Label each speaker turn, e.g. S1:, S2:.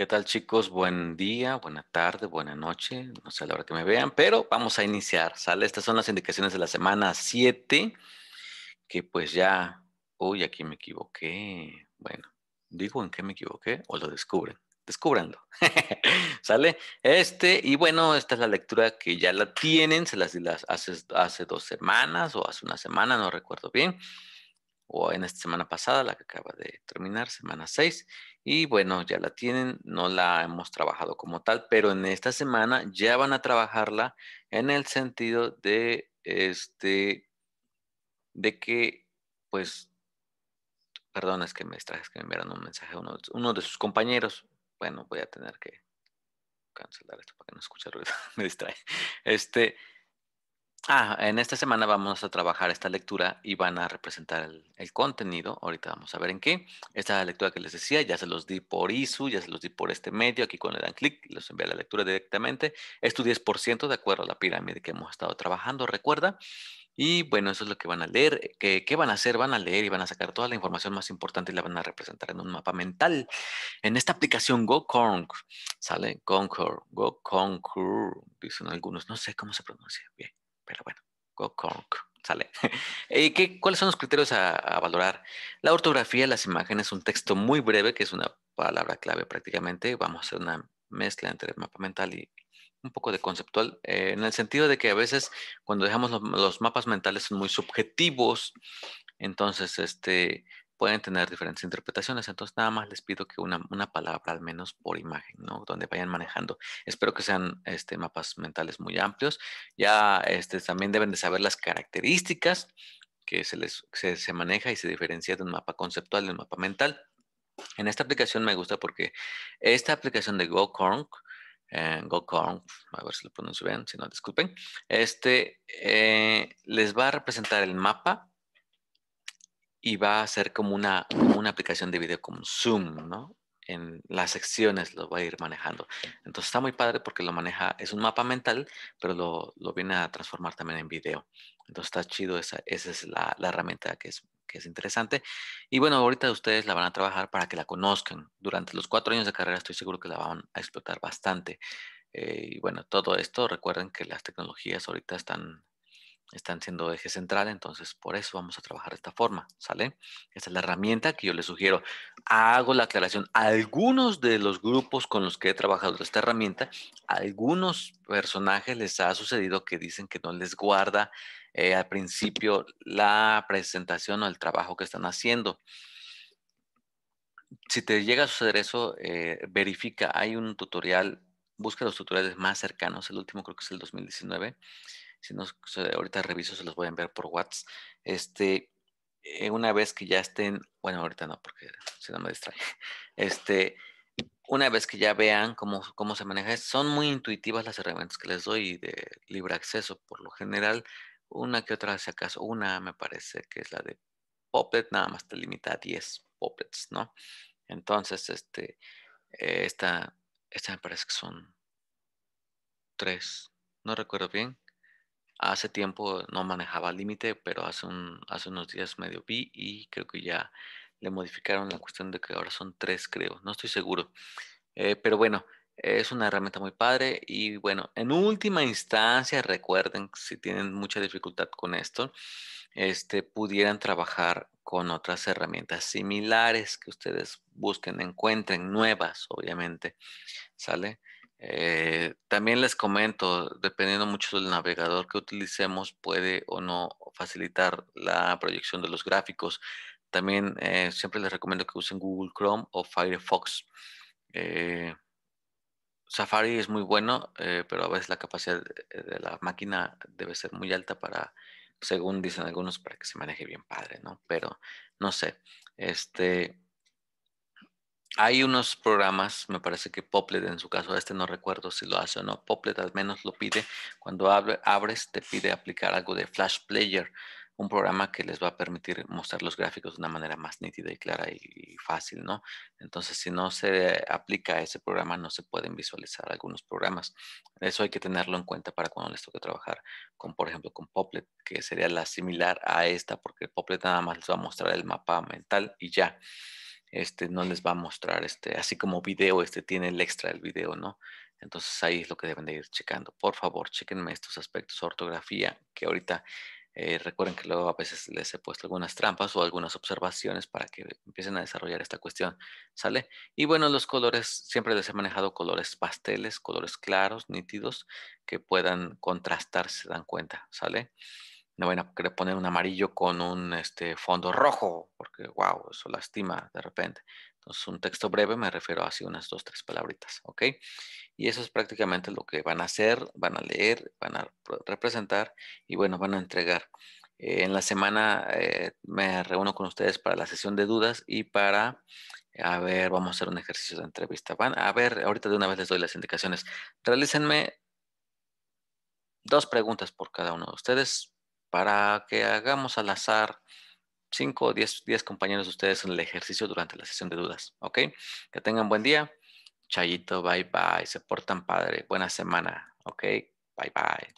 S1: ¿Qué tal chicos? Buen día, buena tarde, buena noche. No sé a la hora que me vean, pero vamos a iniciar. Sale, estas son las indicaciones de la semana 7, que pues ya, uy, aquí me equivoqué. Bueno, digo en qué me equivoqué o lo descubren. Descúbranlo. ¿Sale? Este, y bueno, esta es la lectura que ya la tienen, se las di las hace, hace dos semanas o hace una semana, no recuerdo bien o en esta semana pasada, la que acaba de terminar, semana 6. Y bueno, ya la tienen, no la hemos trabajado como tal, pero en esta semana ya van a trabajarla en el sentido de este de que pues perdón, es que me extraje, es que me enviaron un mensaje a uno, de sus compañeros. Bueno, voy a tener que cancelar esto para que no escuche ruido, me distrae. Este, Ah, en esta semana vamos a trabajar esta lectura y van a representar el, contenido. Ahorita vamos a ver en qué. Esta lectura que les decía, ya se los di por ISU, ya se los di por este medio. Aquí cuando le dan clic, los envía la lectura directamente. Es tu 10% de acuerdo a la pirámide que hemos estado trabajando, recuerda. Y bueno, eso es lo que van a leer. Eh, ¿Qué, van a hacer? Van a leer y van a sacar toda la información más importante y la van a representar en un mapa mental. En esta aplicación GoConc, ¿sale? Concur, GoConquer, dicen algunos. No sé cómo se pronuncia. Bien pero bueno, sale. Eh, ¿Qué, ¿Cuáles son los criterios a, valorar? La ortografía, las imágenes, un texto muy breve, que es una palabra clave prácticamente. Vamos a hacer una mezcla entre mapa mental y un poco de conceptual, eh, en el sentido de que a veces cuando dejamos los mapas mentales son muy subjetivos, entonces este, pueden tener diferentes interpretaciones. Entonces, nada más les pido que una, una, palabra al menos por imagen, ¿no? Donde vayan manejando. Espero que sean este, mapas mentales muy amplios. Ya este, también deben de saber las características que se, les, se, se maneja y se diferencia de un mapa conceptual, de un mapa mental. En esta aplicación me gusta porque esta aplicación de GoKong, eh, a ver si lo pronuncio bien, si no, disculpen, este, eh, les va a representar el mapa y va a ser como una, una aplicación de video como Zoom, ¿no? En las secciones lo va a ir manejando. Entonces está muy padre porque lo maneja, es un mapa mental, pero lo, viene a transformar también en video. Entonces está chido, esa, es la, herramienta que es, es interesante. Y bueno, ahorita ustedes la van a trabajar para que la conozcan. Durante los cuatro años de carrera estoy seguro que la van a explotar bastante. Eh, y bueno, todo esto, recuerden que las tecnologías ahorita están están siendo eje central, entonces por eso vamos a trabajar de esta forma, ¿sale? Esta es la herramienta que yo les sugiero. Hago la aclaración, algunos de los grupos con los que he trabajado esta herramienta, algunos personajes les ha sucedido que dicen que no les guarda eh, al principio la presentación o el trabajo que están haciendo. Si te llega a suceder eso, eh, verifica, hay un tutorial busca los tutoriales más cercanos. El último creo que es el 2019. Si no, ahorita reviso, se los voy a enviar por WhatsApp. Este, eh, una vez que ya estén, bueno, ahorita no, porque si no me distrae. Este, una vez que ya vean cómo, se maneja, son muy intuitivas las herramientas que les doy de libre acceso. Por lo general, una que otra, si acaso, una me parece que es la de Poplet, nada más te limita a 10 Poplets, ¿no? Entonces, este, eh, esta esta me parece que son tres. No recuerdo bien. Hace tiempo no manejaba límite, pero hace, un, hace unos días medio vi y creo que ya le modificaron la cuestión de que ahora son tres, creo. No estoy seguro. Eh, pero bueno, es una herramienta muy padre y bueno, en última instancia, recuerden si tienen mucha dificultad con esto, este, pudieran trabajar con otras herramientas similares que ustedes busquen, encuentren nuevas, obviamente, ¿sale? Eh, también les comento, dependiendo mucho del navegador que utilicemos, puede o no facilitar la proyección de los gráficos. También eh, siempre les recomiendo que usen Google Chrome o Firefox. Eh, Safari es muy bueno, eh, pero a veces la capacidad de, la máquina debe ser muy alta para, según dicen algunos, para que se maneje bien padre, ¿no? Pero no sé, este, hay unos programas, me parece que Poplet en su caso, este no recuerdo si lo hace o no, Poplet al menos lo pide, cuando abre, abres te pide aplicar algo de Flash Player, un programa que les va a permitir mostrar los gráficos de una manera más nítida y clara y, fácil, ¿no? Entonces, si no se aplica ese programa, no se pueden visualizar algunos programas. Eso hay que tenerlo en cuenta para cuando les toque trabajar con, por ejemplo, con Poplet, que sería la similar a esta, porque Poplet nada más les va a mostrar el mapa mental y ya. Este no les va a mostrar, este, así como video, este tiene el extra del video, ¿no? Entonces ahí es lo que deben de ir checando. Por favor, chequenme estos aspectos, ortografía, que ahorita eh, recuerden que luego a veces les he puesto algunas trampas o algunas observaciones para que empiecen a desarrollar esta cuestión, ¿sale? Y bueno, los colores, siempre les he manejado colores pasteles, colores claros, nítidos, que puedan contrastar, se dan cuenta, ¿sale? No van a querer poner un amarillo con un este, fondo rojo, porque wow, eso lastima de repente. Entonces, un texto breve me refiero a así unas dos, tres palabritas, ¿ok? Y eso es prácticamente lo que van a hacer, van a leer, van a representar y bueno, van a entregar. Eh, en la semana eh, me reúno con ustedes para la sesión de dudas y para, a ver, vamos a hacer un ejercicio de entrevista. Van a ver, ahorita de una vez les doy las indicaciones. Realícenme dos preguntas por cada uno de ustedes para que hagamos al azar 5 o 10, 10 compañeros de ustedes en el ejercicio durante la sesión de dudas, ¿ok? Que tengan buen día. Chayito, bye bye. Se portan padre. Buena semana, ¿ok? Bye bye.